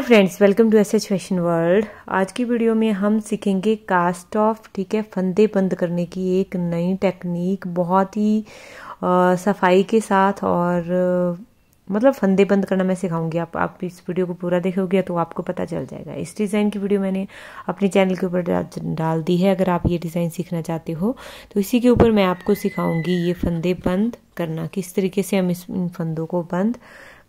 hello friends welcome to S H fashion world आज की video में हम सीखेंगे कास्ट ऑफ ठीक है फंदे बंद करने की एक नई टेक्निक बहुत ही आ, सफाई के साथ और आ, मतलब फंदे बंद करना मैं सिखाऊंगी आप आप इस वीडियो को पूरा देखोगे तो आपको पता चल जाएगा इस डिज़ाइन की वीडियो मैंने अपने चैनल के ऊपर डाल दी है अगर आप ये डिज़ाइन सीखना चाहते हो तो इसी के ऊपर मैं आपको सिखाऊंगी ये फंदे बंद करना किस तरीके से हम इस फंदों को बंद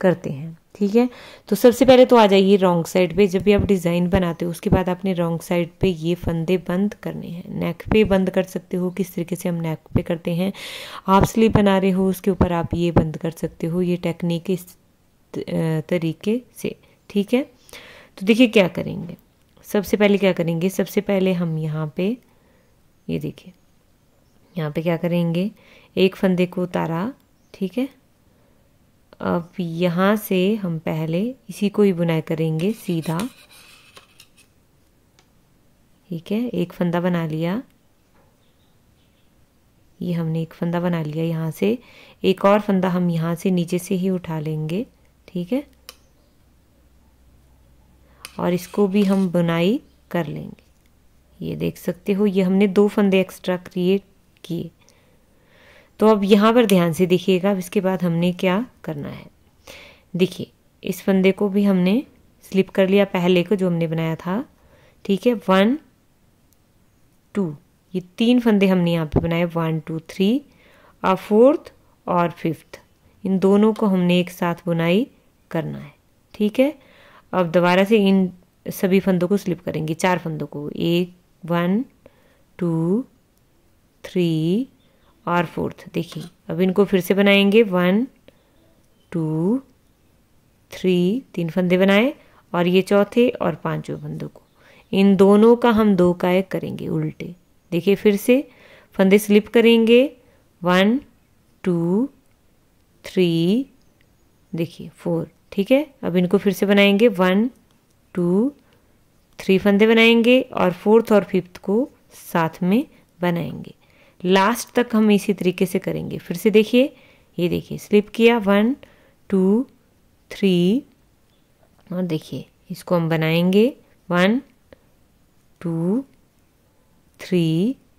करते हैं ठीक है तो सबसे पहले तो आ जाइए रॉन्ग साइड पे जब भी आप डिज़ाइन बनाते हो उसके बाद आपने रॉन्ग साइड पे ये फंदे बंद करने हैं नेक पे बंद कर सकते हो किस तरीके से हम नेक पे करते हैं आप स्लीप बना रहे हो उसके ऊपर आप ये बंद कर सकते हो ये टेक्निक इस तरीके से ठीक है तो देखिए क्या करेंगे सबसे पहले क्या करेंगे सबसे पहले हम यहाँ पर ये देखिए यहाँ पर क्या करेंगे एक फंदे को उतारा ठीक है अब यहाँ से हम पहले इसी को ही बुनाई करेंगे सीधा ठीक है एक फंदा बना लिया ये हमने एक फंदा बना लिया यहाँ से एक और फंदा हम यहाँ से नीचे से ही उठा लेंगे ठीक है और इसको भी हम बुनाई कर लेंगे ये देख सकते हो ये हमने दो फंदे एक्स्ट्रा क्रिएट किए तो अब यहाँ पर ध्यान से देखिएगा अब इसके बाद हमने क्या करना है देखिए इस फंदे को भी हमने स्लिप कर लिया पहले को जो हमने बनाया था ठीक है वन टू ये तीन फंदे हमने यहाँ पे बनाए वन टू थ्री और फोर्थ और फिफ्थ इन दोनों को हमने एक साथ बुनाई करना है ठीक है अब दोबारा से इन सभी फंदों को स्लिप करेंगे चार फंदों को एक वन टू थ्री और फोर्थ देखिए अब इनको फिर से बनाएंगे वन टू थ्री तीन फंदे बनाए और ये चौथे और पांचों फंदों को इन दोनों का हम दो का एक करेंगे उल्टे देखिए फिर से फंदे स्लिप करेंगे वन टू थ्री देखिए फोर ठीक है अब इनको फिर से बनाएंगे वन टू थ्री फंदे बनाएंगे और फोर्थ और फिफ्थ को साथ में बनाएंगे लास्ट तक हम इसी तरीके से करेंगे फिर से देखिए ये देखिए स्लिप किया वन टू थ्री और देखिए इसको हम बनाएंगे वन टू थ्री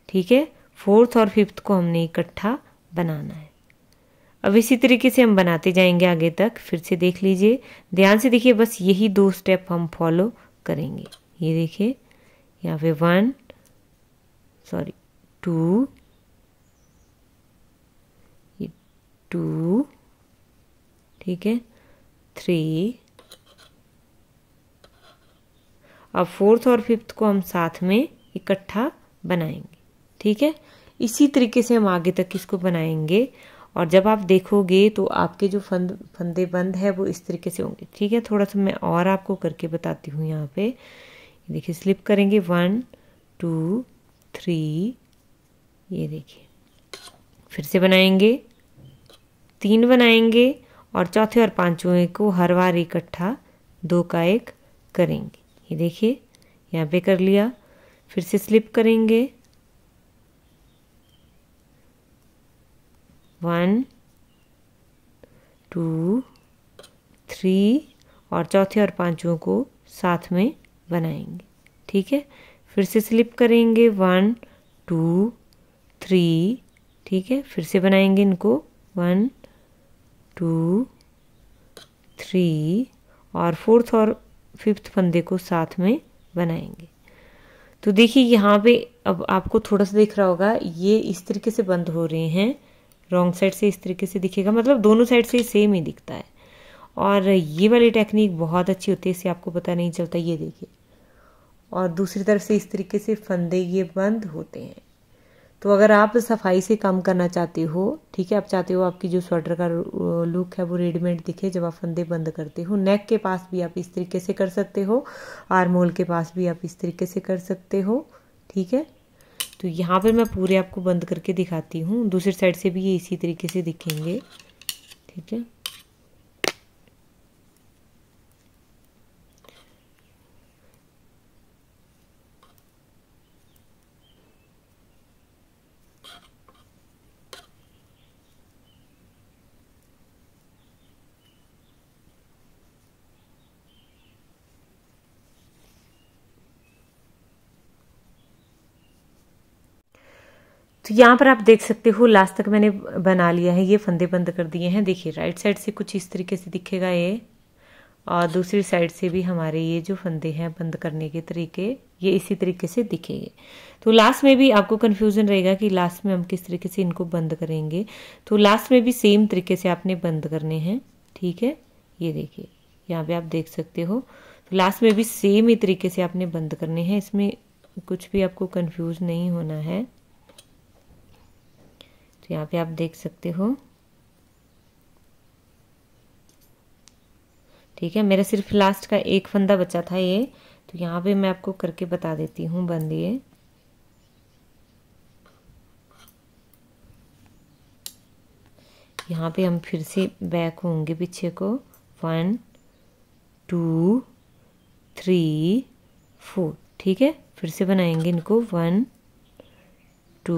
ठीक है फोर्थ और फिफ्थ को हमने इकट्ठा बनाना है अब इसी तरीके से हम बनाते जाएंगे आगे तक फिर से देख लीजिए ध्यान से देखिए बस यही दो स्टेप हम फॉलो करेंगे ये देखिए यहाँ पे वन सॉरी टू टू ठीक है थ्री अब फोर्थ और फिफ्थ को हम साथ में इकट्ठा बनाएंगे ठीक है इसी तरीके से हम आगे तक इसको बनाएंगे और जब आप देखोगे तो आपके जो फंद फंदे बंद है वो इस तरीके से होंगे ठीक है थोड़ा सा मैं और आपको करके बताती हूँ यहाँ पे देखिए स्लिप करेंगे वन टू थ्री ये देखिए फिर से बनाएंगे तीन बनाएंगे और चौथे और पांचवें को हर बार इकट्ठा दो का एक करेंगे ये देखिए यहाँ पे कर लिया फिर से स्लिप करेंगे वन टू थ्री और चौथे और पांचवों को साथ में बनाएंगे ठीक है फिर से स्लिप करेंगे वन टू थ्री ठीक है फिर से बनाएंगे इनको वन टू थ्री और फोर्थ और फिफ्थ फंदे को साथ में बनाएंगे तो देखिए यहाँ पे अब आपको थोड़ा सा दिख रहा होगा ये इस तरीके से बंद हो रहे हैं रॉन्ग साइड से इस तरीके से दिखेगा मतलब दोनों साइड से सेम ही दिखता है और ये वाली टेक्निक बहुत अच्छी होती है इसे आपको पता नहीं चलता ये देखिए और दूसरी तरफ से इस तरीके से फंदे ये बंद होते हैं तो अगर आप सफाई से काम करना चाहते हो ठीक है आप चाहते हो आपकी जो स्वेटर का लुक है वो रेडीमेड दिखे जब आप फंदे बंद करते हो नेक के पास भी आप इस तरीके से कर सकते हो आर्मोल के पास भी आप इस तरीके से कर सकते हो ठीक है तो यहाँ पर मैं पूरे आपको बंद करके दिखाती हूँ दूसरी साइड से भी ये इसी तरीके से दिखेंगे ठीक है तो यहाँ पर आप देख सकते हो लास्ट तक मैंने बना लिया है ये फंदे बंद कर दिए हैं देखिए राइट साइड से कुछ इस तरीके से दिखेगा ये और दूसरी साइड से भी हमारे ये जो फंदे हैं बंद करने के तरीके ये इसी तरीके से दिखेंगे तो लास्ट में भी आपको कन्फ्यूज़न रहेगा कि लास्ट में हम किस तरीके से इनको बंद करेंगे तो लास्ट में भी सेम तरीके से आपने बंद करने हैं ठीक है ये देखिए यहाँ पे आप देख सकते हो तो लास्ट में भी सेम ही तरीके से आपने बंद करने हैं इसमें कुछ भी आपको कन्फ्यूज़ नहीं होना है तो यहाँ पे आप देख सकते हो ठीक है मेरा सिर्फ लास्ट का एक फंदा बचा था ये तो यहाँ पे मैं आपको करके बता देती हूँ बंद ये यहाँ पे हम फिर से बैक होंगे पीछे को वन टू थ्री फोर ठीक है फिर से बनाएंगे इनको वन टू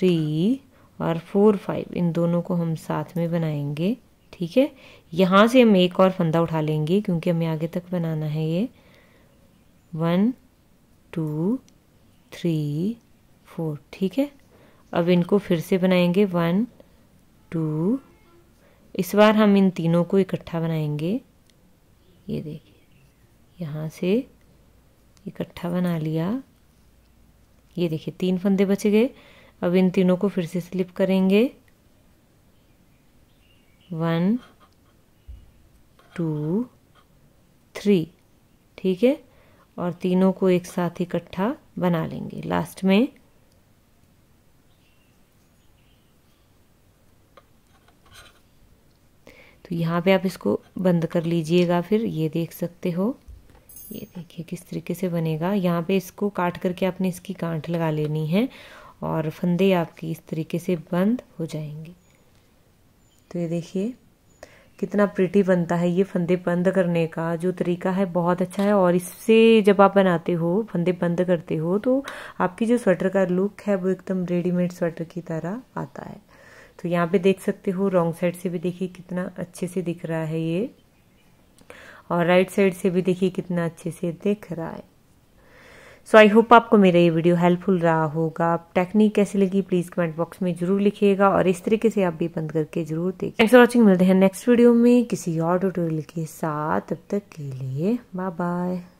थ्री और फोर फाइव इन दोनों को हम साथ में बनाएंगे ठीक है यहाँ से हम एक और फंदा उठा लेंगे क्योंकि हमें आगे तक बनाना है ये वन टू थ्री फोर ठीक है अब इनको फिर से बनाएंगे वन टू इस बार हम इन तीनों को इकट्ठा बनाएंगे ये देखिए यहाँ से इकट्ठा बना लिया ये देखिए तीन फंदे बच गए अब इन तीनों को फिर से स्लिप करेंगे वन टू थ्री ठीक है और तीनों को एक साथ इकट्ठा बना लेंगे लास्ट में तो यहाँ पे आप इसको बंद कर लीजिएगा फिर ये देख सकते हो ये देखिए किस तरीके से बनेगा यहाँ पे इसको काट करके आपने इसकी गांठ लगा लेनी है और फंदे आपकी इस तरीके से बंद हो जाएंगे तो ये देखिए कितना प्रिटी बनता है ये फंदे बंद करने का जो तरीका है बहुत अच्छा है और इससे जब आप बनाते हो फंदे बंद करते हो तो आपकी जो स्वेटर का लुक है वो एकदम रेडीमेड स्वेटर की तरह आता है तो यहाँ पे देख सकते हो रॉन्ग साइड से भी देखिए कितना अच्छे से दिख रहा है ये और राइट साइड से भी देखिए कितना अच्छे से दिख रहा है सो आई होप आपको मेरा ये वीडियो हेल्पफुल रहा होगा आप टेक्निक कैसे लगी प्लीज़ कमेंट बॉक्स में जरूर लिखिएगा और इस तरीके से आप भी बंद करके जरूर देखिए थैंक्स फॉर वॉचिंग मिलते हैं नेक्स्ट वीडियो में किसी और ट्यूटोरियल के साथ तब तक के लिए बाय बाय